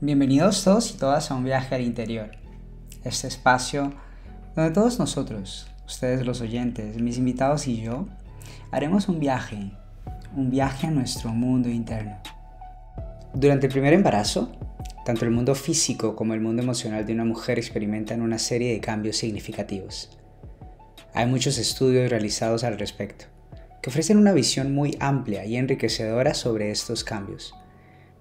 Bienvenidos todos y todas a un viaje al interior. Este espacio donde todos nosotros, ustedes los oyentes, mis invitados y yo, haremos un viaje, un viaje a nuestro mundo interno. Durante el primer embarazo, tanto el mundo físico como el mundo emocional de una mujer experimentan una serie de cambios significativos. Hay muchos estudios realizados al respecto, que ofrecen una visión muy amplia y enriquecedora sobre estos cambios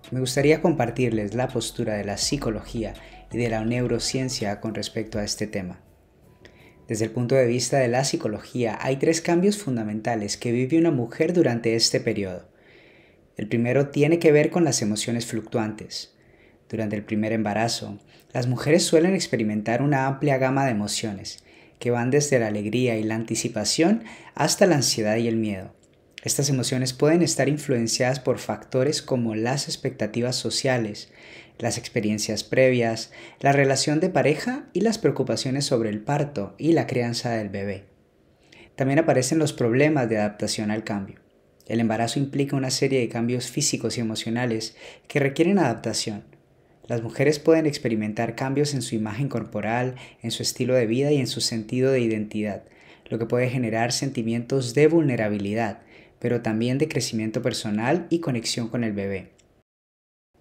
me gustaría compartirles la postura de la psicología y de la neurociencia con respecto a este tema. Desde el punto de vista de la psicología, hay tres cambios fundamentales que vive una mujer durante este periodo. El primero tiene que ver con las emociones fluctuantes. Durante el primer embarazo, las mujeres suelen experimentar una amplia gama de emociones, que van desde la alegría y la anticipación hasta la ansiedad y el miedo. Estas emociones pueden estar influenciadas por factores como las expectativas sociales, las experiencias previas, la relación de pareja y las preocupaciones sobre el parto y la crianza del bebé. También aparecen los problemas de adaptación al cambio. El embarazo implica una serie de cambios físicos y emocionales que requieren adaptación. Las mujeres pueden experimentar cambios en su imagen corporal, en su estilo de vida y en su sentido de identidad, lo que puede generar sentimientos de vulnerabilidad, pero también de crecimiento personal y conexión con el bebé.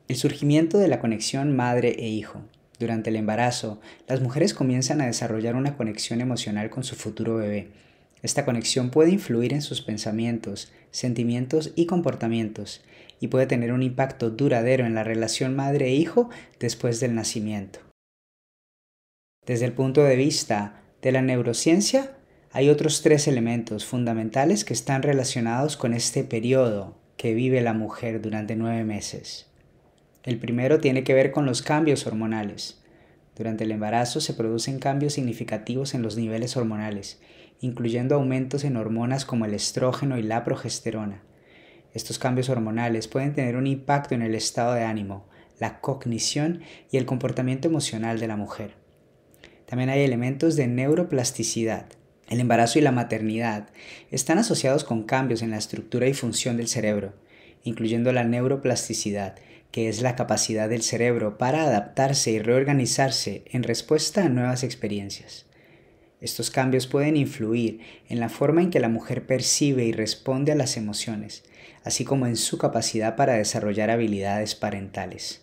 El surgimiento de la conexión madre e hijo. Durante el embarazo, las mujeres comienzan a desarrollar una conexión emocional con su futuro bebé. Esta conexión puede influir en sus pensamientos, sentimientos y comportamientos, y puede tener un impacto duradero en la relación madre e hijo después del nacimiento. Desde el punto de vista de la neurociencia, hay otros tres elementos fundamentales que están relacionados con este periodo que vive la mujer durante nueve meses. El primero tiene que ver con los cambios hormonales. Durante el embarazo se producen cambios significativos en los niveles hormonales, incluyendo aumentos en hormonas como el estrógeno y la progesterona. Estos cambios hormonales pueden tener un impacto en el estado de ánimo, la cognición y el comportamiento emocional de la mujer. También hay elementos de neuroplasticidad, el embarazo y la maternidad están asociados con cambios en la estructura y función del cerebro, incluyendo la neuroplasticidad, que es la capacidad del cerebro para adaptarse y reorganizarse en respuesta a nuevas experiencias. Estos cambios pueden influir en la forma en que la mujer percibe y responde a las emociones, así como en su capacidad para desarrollar habilidades parentales.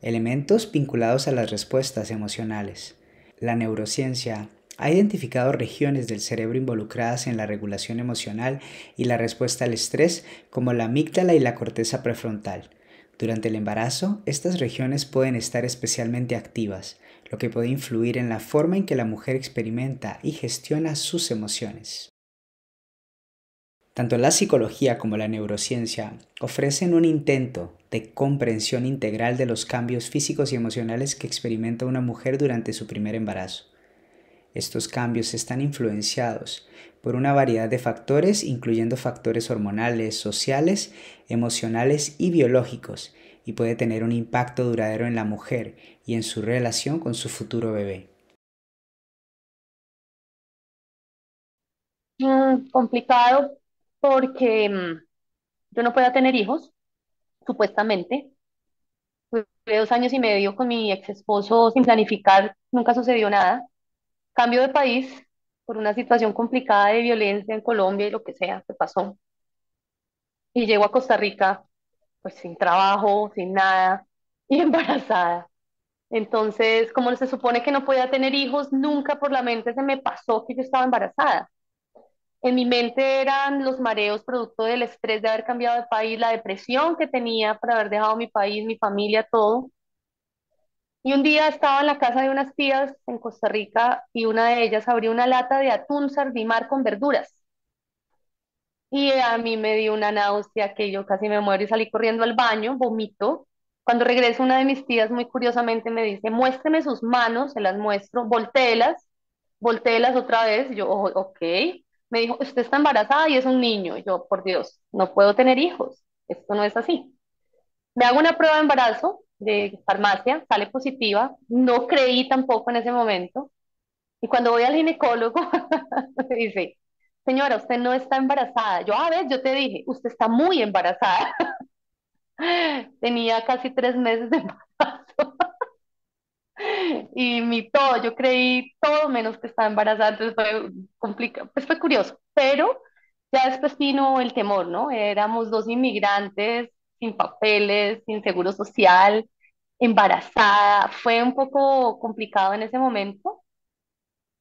Elementos vinculados a las respuestas emocionales. La neurociencia ha identificado regiones del cerebro involucradas en la regulación emocional y la respuesta al estrés, como la amígdala y la corteza prefrontal. Durante el embarazo, estas regiones pueden estar especialmente activas, lo que puede influir en la forma en que la mujer experimenta y gestiona sus emociones. Tanto la psicología como la neurociencia ofrecen un intento de comprensión integral de los cambios físicos y emocionales que experimenta una mujer durante su primer embarazo. Estos cambios están influenciados por una variedad de factores, incluyendo factores hormonales, sociales, emocionales y biológicos, y puede tener un impacto duradero en la mujer y en su relación con su futuro bebé. Mm, complicado porque mm, yo no puedo tener hijos, supuestamente. Fue dos años y medio con mi ex esposo sin planificar, nunca sucedió nada. Cambio de país por una situación complicada de violencia en Colombia y lo que sea que pasó. Y llego a Costa Rica, pues sin trabajo, sin nada, y embarazada. Entonces, como se supone que no podía tener hijos, nunca por la mente se me pasó que yo estaba embarazada. En mi mente eran los mareos producto del estrés de haber cambiado de país, la depresión que tenía por haber dejado mi país, mi familia, todo. Y un día estaba en la casa de unas tías en Costa Rica y una de ellas abrió una lata de atún sardimar con verduras. Y a mí me dio una náusea que yo casi me muero y salí corriendo al baño, vomito. Cuando regreso, una de mis tías muy curiosamente me dice, muéstreme sus manos, se las muestro, volteelas, volteelas otra vez. yo, oh, ok. Me dijo, usted está embarazada y es un niño. yo, por Dios, no puedo tener hijos, esto no es así. Me hago una prueba de embarazo, de farmacia, sale positiva, no creí tampoco en ese momento. Y cuando voy al ginecólogo, me dice, señora, usted no está embarazada. Yo, a ah, ver, yo te dije, usted está muy embarazada. Tenía casi tres meses de embarazo. y mi todo, yo creí todo menos que estaba embarazada, entonces fue complicado, pues fue curioso. Pero ya después vino el temor, ¿no? Éramos dos inmigrantes sin papeles, sin seguro social, embarazada. Fue un poco complicado en ese momento.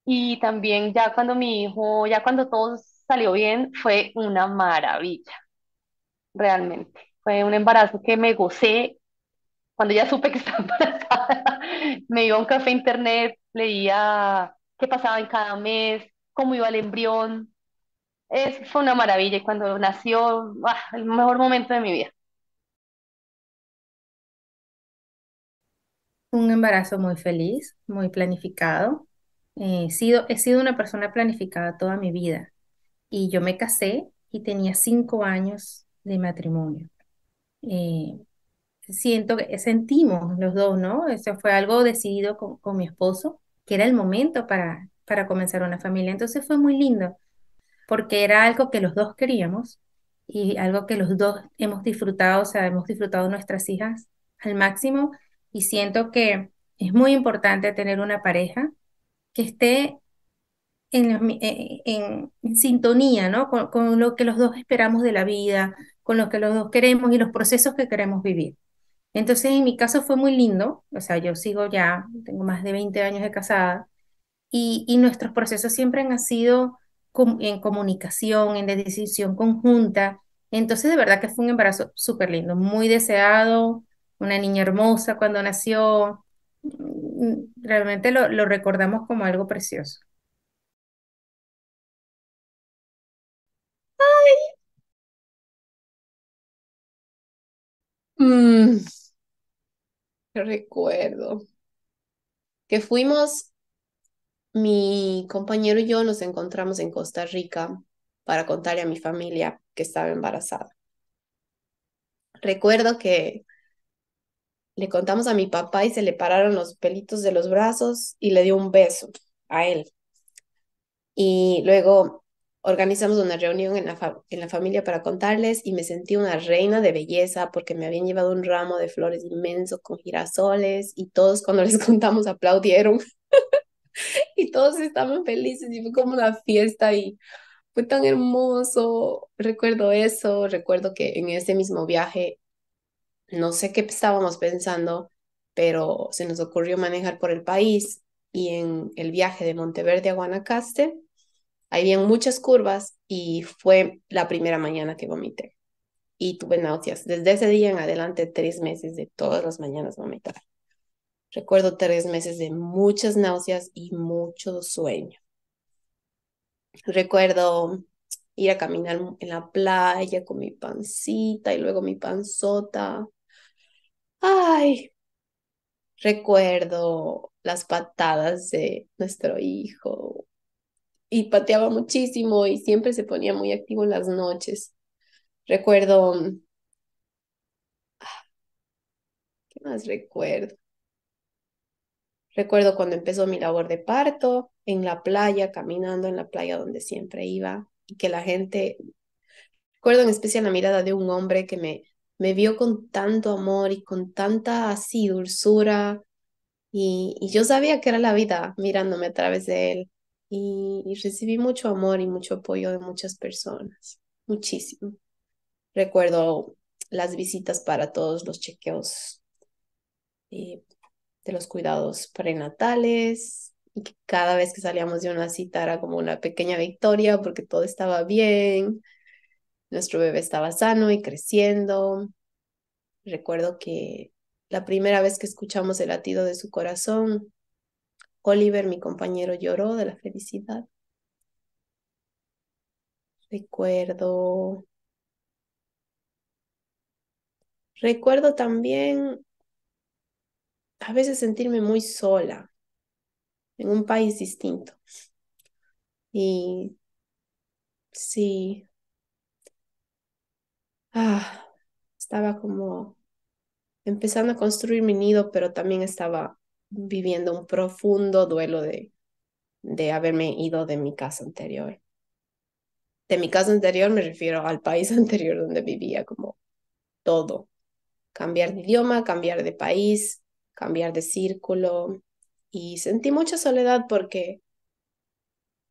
Y también ya cuando mi hijo, ya cuando todo salió bien, fue una maravilla, realmente. Fue un embarazo que me gocé. Cuando ya supe que estaba embarazada, me iba a un café internet, leía qué pasaba en cada mes, cómo iba el embrión. Es, fue una maravilla y cuando nació, ah, el mejor momento de mi vida. un embarazo muy feliz, muy planificado. Eh, he, sido, he sido una persona planificada toda mi vida y yo me casé y tenía cinco años de matrimonio. Eh, siento que sentimos los dos, ¿no? Eso fue algo decidido con, mi esposo, que era el momento para, para comenzar una familia. Entonces fue muy lindo, porque era algo que los dos queríamos y algo que los dos hemos disfrutado, o sea, hemos disfrutado nuestras hijas al máximo y siento que es muy importante tener una pareja que esté en, eh, en, sintonía ¿no? con, lo que los dos esperamos de la vida, con lo que los dos queremos y los procesos que queremos vivir. Entonces, en mi caso fue muy lindo, o sea, yo sigo ya, tengo más de 20 años de casada y, y nuestros procesos siempre han sido en comunicación, en decisión conjunta. Entonces, de verdad que fue un embarazo súper lindo, muy deseado, una niña hermosa cuando nació. Realmente lo, recordamos como algo precioso. Ay. Mm. recuerdo que fuimos, mi compañero y yo nos encontramos en Costa Rica para contarle a mi familia que estaba embarazada. Recuerdo que le contamos a mi papá y se le pararon los pelitos de los brazos y le dio un beso a él. Y luego organizamos una reunión en la, en la familia para contarles y me sentí una reina de belleza porque me habían llevado un ramo de flores inmenso con girasoles y todos cuando les contamos aplaudieron y todos estaban felices y fue como una fiesta y fue tan hermoso. Recuerdo eso, recuerdo que en ese mismo viaje no sé qué estábamos pensando, pero se nos ocurrió manejar por el país y en el viaje de Monteverde a Guanacaste, había muchas curvas y fue la primera mañana que vomité y tuve náuseas. Desde ese día en adelante, tres meses de todas las mañanas vomitar. Recuerdo tres meses de muchas náuseas y mucho sueño. Recuerdo ir a caminar en la playa con mi pancita y luego mi panzota Ay, recuerdo las patadas de nuestro hijo y pateaba muchísimo y siempre se ponía muy activo en las noches. Recuerdo... Ah, ¿Qué más recuerdo? Recuerdo cuando empezó mi labor de parto en la playa, caminando en la playa donde siempre iba y que la gente... Recuerdo en especial la mirada de un hombre que me me vio con tanto amor y con tanta así dulzura. Y, yo sabía que era la vida mirándome a través de él. Y, recibí mucho amor y mucho apoyo de muchas personas, muchísimo. Recuerdo las visitas para todos los chequeos eh, de los cuidados prenatales y que cada vez que salíamos de una cita era como una pequeña victoria porque todo estaba bien nuestro bebé estaba sano y creciendo. Recuerdo que la primera vez que escuchamos el latido de su corazón, Oliver, mi compañero, lloró de la felicidad. Recuerdo... Recuerdo también a veces sentirme muy sola en un país distinto. Y sí, ah, estaba como empezando a construir mi nido, pero también estaba viviendo un profundo duelo de, de haberme ido de mi casa anterior. De mi casa anterior me refiero al país anterior donde vivía, como todo. Cambiar de idioma, cambiar de país, cambiar de círculo. Y sentí mucha soledad porque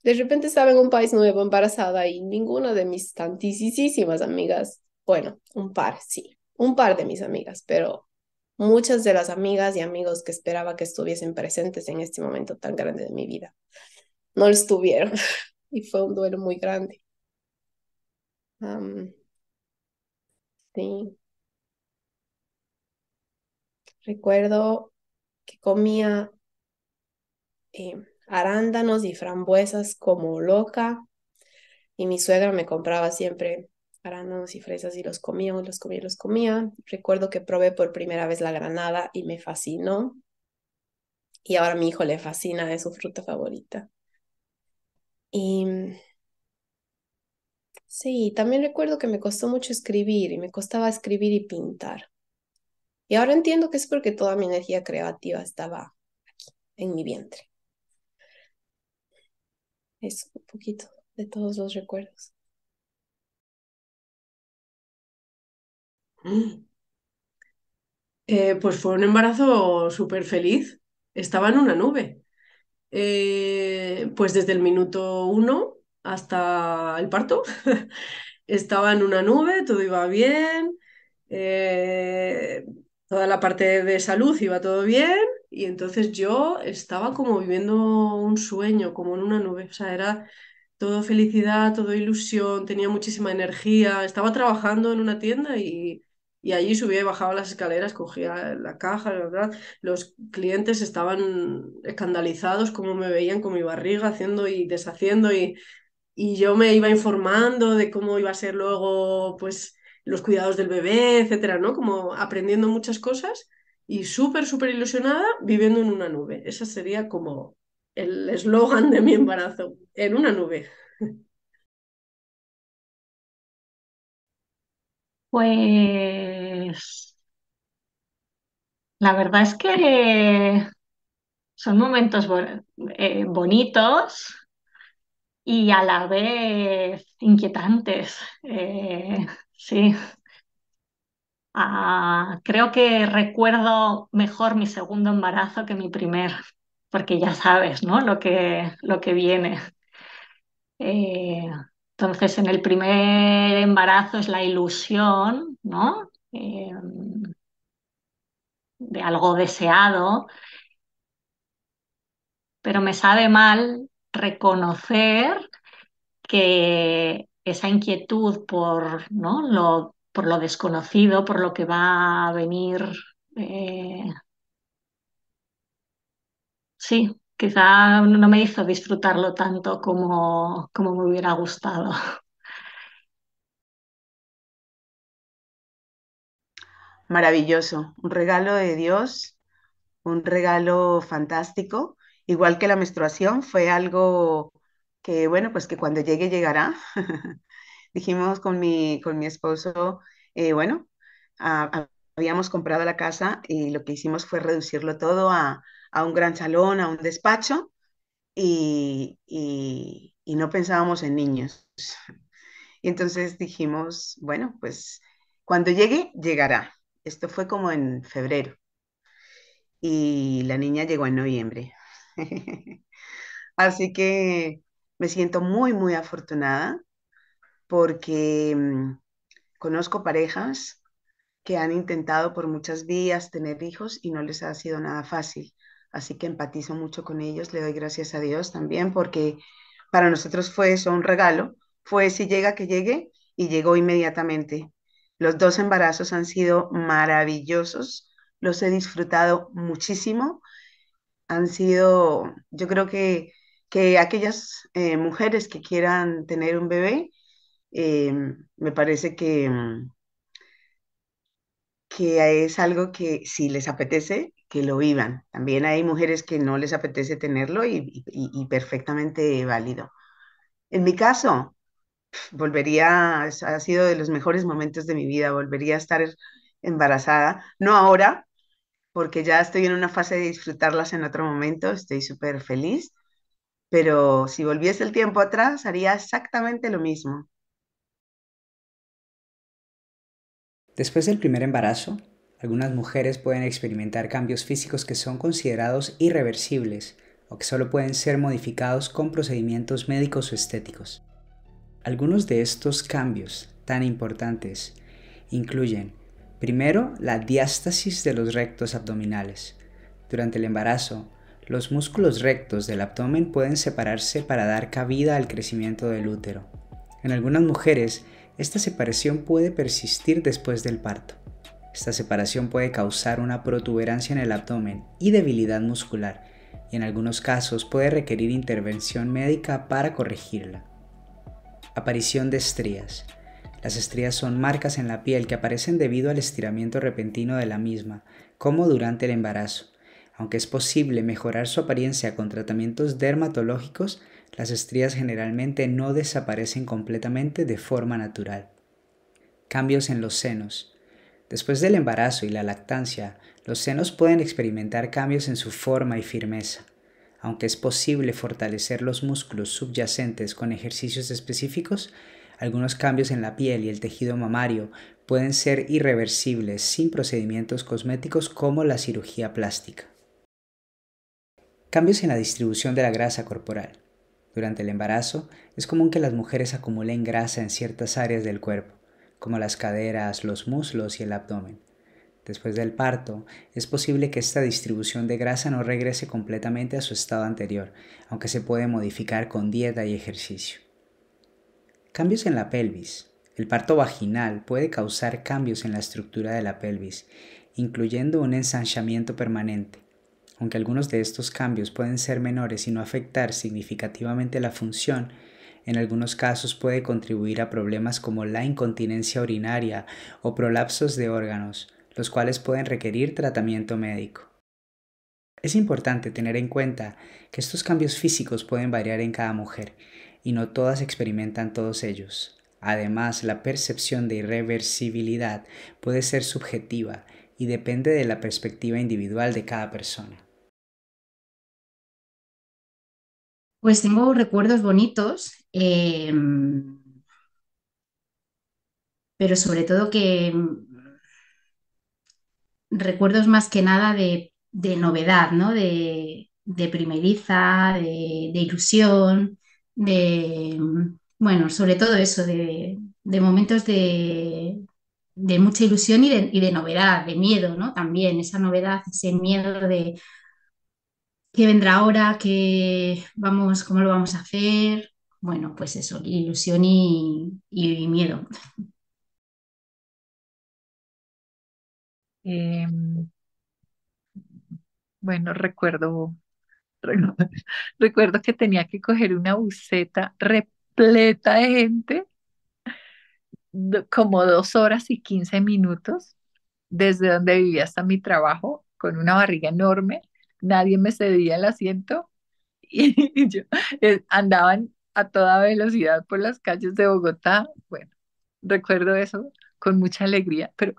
de repente estaba en un país nuevo, embarazada, y ninguna de mis tantísimas amigas bueno, un par, sí, un par de mis amigas, pero muchas de las amigas y amigos que esperaba que estuviesen presentes en este momento tan grande de mi vida, no lo estuvieron y fue un duelo muy grande. sí. Recuerdo que comía eh, arándanos y frambuesas como loca y mi suegra me compraba siempre arándanos y fresas y los comía, los comía, los comía. Recuerdo que probé por primera vez la granada y me fascinó. Y ahora a mi hijo le fascina, es su fruta favorita. Y sí, también recuerdo que me costó mucho escribir y me costaba escribir y pintar. Y ahora entiendo que es porque toda mi energía creativa estaba aquí, en mi vientre. Es un poquito de todos los recuerdos. Eh, pues fue un embarazo súper feliz. Estaba en una nube. Eh, pues desde el minuto uno hasta el parto. Estaba en una nube, todo iba bien. Eh, toda la parte de salud iba todo bien. Y entonces yo estaba como viviendo un sueño, como en una nube. O sea, era todo felicidad, todo ilusión, tenía muchísima energía. Estaba trabajando en una tienda y y allí subía y bajaba las escaleras, cogía la caja, verdad. Los clientes estaban escandalizados como me veían con mi barriga haciendo y deshaciendo y, y yo me iba informando de cómo iba a ser luego pues los cuidados del bebé, etcétera, ¿no? Como aprendiendo muchas cosas y súper, súper ilusionada viviendo en una nube. esa sería como el eslogan de mi embarazo, en una nube. Pues la verdad es que son momentos eh, bonitos y a la vez inquietantes. Eh, sí. Ah, creo que recuerdo mejor mi segundo embarazo que mi primer, porque ya sabes, ¿no? Lo que, lo que viene. Eh, entonces, en el primer embarazo es la ilusión, ¿no? Eh, de algo deseado, pero me sabe mal reconocer que esa inquietud por, ¿no? lo, por lo desconocido, por lo que va a venir, eh, sí, quizá no me hizo disfrutarlo tanto como, como me hubiera gustado. Maravilloso, un regalo de Dios, un regalo fantástico, igual que la menstruación fue algo que, bueno, pues que cuando llegue llegará. Dijimos con mi, con mi esposo, eh, bueno, a, habíamos comprado la casa y lo que hicimos fue reducirlo todo a, un gran salón, a un despacho y, y no pensábamos en niños. Y entonces dijimos, bueno, pues cuando llegue, llegará. Esto fue como en febrero. Y la niña llegó en noviembre. Así que me siento muy, muy afortunada porque mm, conozco parejas que han intentado por muchas vías tener hijos y no les ha sido nada fácil. Así que empatizo mucho con ellos, le doy gracias a Dios también porque para nosotros fue eso un regalo, fue si llega que llegue y llegó inmediatamente. Los dos embarazos han sido maravillosos, los he disfrutado muchísimo, han sido, yo creo que, que aquellas eh, mujeres que quieran tener un bebé, eh, me parece que mm, que es algo que si les apetece, que lo vivan. También hay mujeres que no les apetece tenerlo y, perfectamente válido. En mi caso, volvería, ha sido de los mejores momentos de mi vida, volvería a estar embarazada, no ahora, porque ya estoy en una fase de disfrutarlas en otro momento, estoy súper feliz, pero si volviese el tiempo atrás, haría exactamente lo mismo. Después del primer embarazo, algunas mujeres pueden experimentar cambios físicos que son considerados irreversibles o que solo pueden ser modificados con procedimientos médicos o estéticos. Algunos de estos cambios tan importantes incluyen, primero, la diástasis de los rectos abdominales. Durante el embarazo, los músculos rectos del abdomen pueden separarse para dar cabida al crecimiento del útero. En algunas mujeres, esta separación puede persistir después del parto. Esta separación puede causar una protuberancia en el abdomen y debilidad muscular, y en algunos casos puede requerir intervención médica para corregirla. Aparición de estrías. Las estrías son marcas en la piel que aparecen debido al estiramiento repentino de la misma, como durante el embarazo. Aunque es posible mejorar su apariencia con tratamientos dermatológicos, las estrías generalmente no desaparecen completamente de forma natural. Cambios en los senos. Después del embarazo y la lactancia, los senos pueden experimentar cambios en su forma y firmeza. Aunque es posible fortalecer los músculos subyacentes con ejercicios específicos, algunos cambios en la piel y el tejido mamario pueden ser irreversibles sin procedimientos cosméticos como la cirugía plástica. Cambios en la distribución de la grasa corporal. Durante el embarazo, es común que las mujeres acumulen grasa en ciertas áreas del cuerpo, como las caderas, los muslos y el abdomen. Después del parto, es posible que esta distribución de grasa no regrese completamente a su estado anterior, aunque se puede modificar con dieta y ejercicio. Cambios en la pelvis. El parto vaginal puede causar cambios en la estructura de la pelvis, incluyendo un ensanchamiento permanente, aunque algunos de estos cambios pueden ser menores y no afectar significativamente la función, en algunos casos puede contribuir a problemas como la incontinencia urinaria o prolapsos de órganos, los cuales pueden requerir tratamiento médico. Es importante tener en cuenta que estos cambios físicos pueden variar en cada mujer y no todas experimentan todos ellos. Además, la percepción de irreversibilidad puede ser subjetiva y depende de la perspectiva individual de cada persona. Pues tengo recuerdos bonitos, eh, pero sobre todo que recuerdos más que nada de, novedad, ¿no? De, primeriza, de, ilusión, de, bueno, sobre todo eso, de, momentos de, mucha ilusión y, y de, novedad, de miedo, ¿no? También esa novedad, ese miedo de, qué vendrá ahora, qué vamos, cómo lo vamos a hacer. Bueno, pues eso, ilusión y, miedo. Em, bueno, recuerdo, recuerdo, que tenía que coger una buceta repleta de gente, como dos horas y quince minutos, desde donde vivía hasta mi trabajo, con una barriga enorme nadie me cedía el asiento y yo eh, andaban a toda velocidad por las calles de Bogotá. Bueno, recuerdo eso con mucha alegría, pero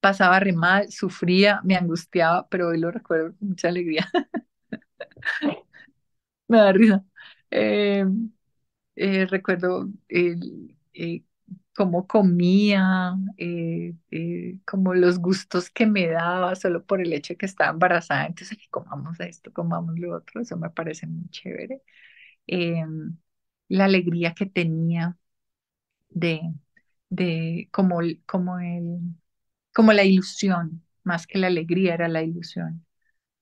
pasaba re mal, sufría, me angustiaba, pero hoy lo recuerdo con mucha alegría. me da risa. Em, eh, recuerdo el, eh, cómo comía, eh, eh, como los gustos que me daba solo por el hecho de que estaba embarazada. Entonces, comamos esto, comamos lo otro, eso me parece muy chévere. Em, la alegría que tenía de, de como, como, el, como la ilusión, más que la alegría era la ilusión,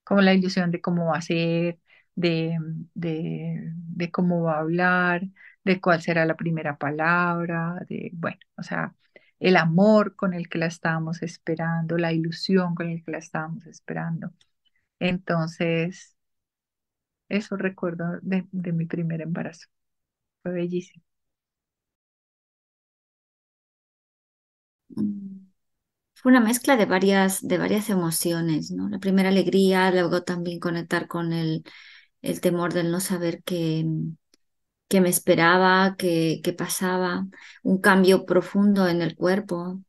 como la ilusión de cómo va a ser, de, de cómo va a hablar, de cuál será la primera palabra, de, bueno, o sea, el amor con el que la estábamos esperando, la ilusión con el que la estábamos esperando. Entonces, eso recuerdo de, mi primer embarazo. Fue bellísimo. Mm. Fue una mezcla de varias, de varias emociones, ¿no? La primera alegría, luego también conectar con el, el temor del no saber qué, que me esperaba, que, que pasaba, un cambio profundo en el cuerpo,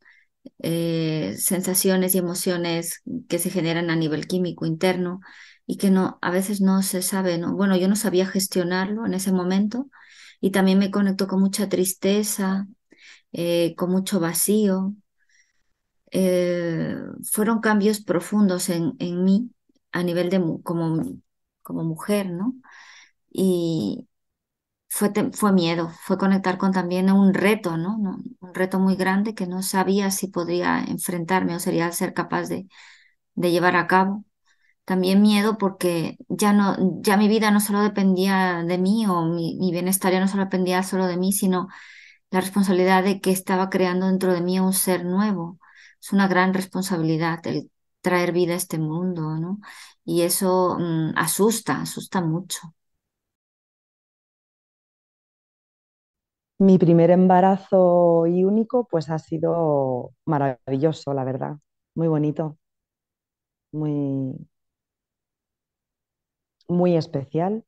eh, sensaciones y emociones que se generan a nivel químico interno y que no a veces no se sabe, ¿no? bueno, yo no sabía gestionarlo en ese momento y también me conectó con mucha tristeza, eh, con mucho vacío. Eh, fueron cambios profundos en, en mí a nivel de como, como mujer, ¿no? Y, fue, miedo, fue conectar con también un reto, ¿no? Un reto muy grande que no sabía si podría enfrentarme o sería ser capaz de, llevar a cabo. También miedo porque ya, no, ya mi vida no solo dependía de mí o mi, bienestar ya no solo dependía solo de mí, sino la responsabilidad de que estaba creando dentro de mí un ser nuevo. Es una gran responsabilidad el traer vida a este mundo, ¿no? Y eso mm, asusta, asusta mucho. Mi primer embarazo y único, pues ha sido maravilloso, la verdad. Muy bonito, muy, muy especial.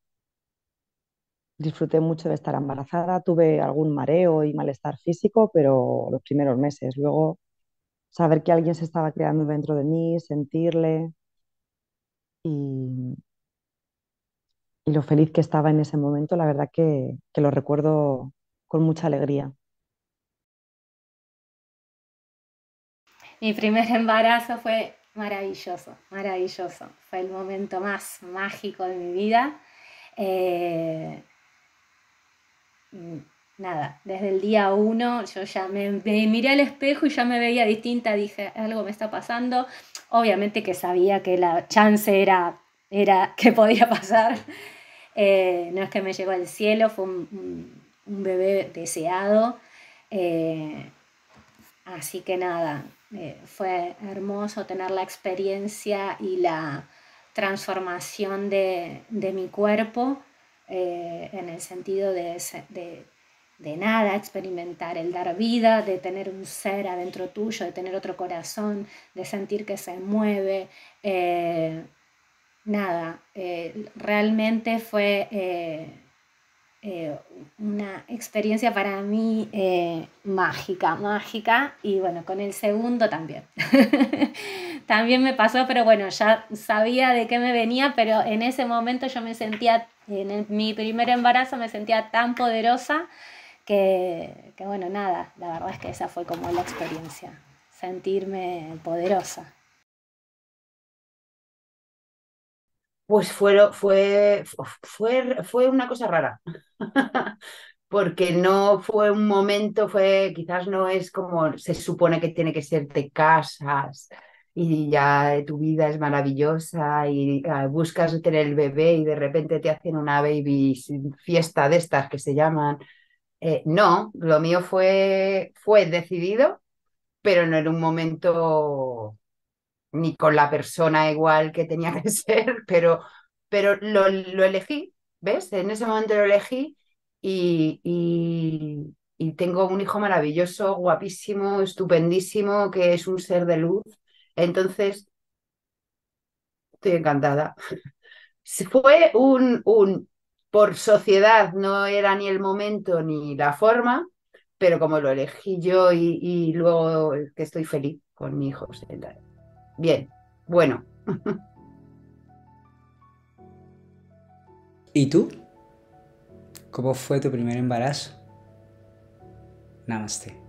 Disfruté mucho de estar embarazada, tuve algún mareo y malestar físico, pero los primeros meses. Luego, saber que alguien se estaba creando dentro de mí, sentirle y, lo feliz que estaba en ese momento, la verdad que, que lo recuerdo con mucha alegría. Mi primer embarazo fue maravilloso, maravilloso. Fue el momento más mágico de mi vida. Eh, nada, desde el día uno yo ya me, miré al espejo y ya me veía distinta, dije, algo me está pasando. Obviamente que sabía que la chance era, era que podía pasar. Eh, no es que me llegó al cielo, fue un un bebé deseado. Eh, así que nada, eh, fue hermoso tener la experiencia y la transformación de, mi cuerpo eh, en el sentido de, nada, experimentar el dar vida, de tener un ser adentro tuyo, de tener otro corazón, de sentir que se mueve. nada, realmente fue eh, una experiencia para mí eh, mágica, mágica. Y bueno, con el segundo también. también me pasó, pero bueno, ya sabía de qué me venía, pero en ese momento yo me sentía, en mi primer embarazo me sentía tan poderosa que, que bueno, nada, la verdad es que esa fue como la experiencia, sentirme poderosa. Pues fue, fue, fue, una cosa rara, porque no fue un momento, fue quizás no es como se supone que tiene que ser de casas y ya tu vida es maravillosa y ah, buscas tener el bebé y de repente te hacen una baby fiesta de estas que se llaman. Eh, no, lo mío fue, fue decidido, pero no en un momento ni con la persona igual que tenía que ser, pero, pero lo, elegí, ¿ves? En ese momento lo elegí y, tengo un hijo maravilloso, guapísimo, estupendísimo, que es un ser de luz. Entonces, estoy encantada. Fue un, un por sociedad, no era ni el momento ni la forma, pero como lo elegí yo y, luego que estoy feliz con mi hijo. Pues, Bien, bueno. ¿Y tú? ¿Cómo fue tu primer embarazo? Namaste.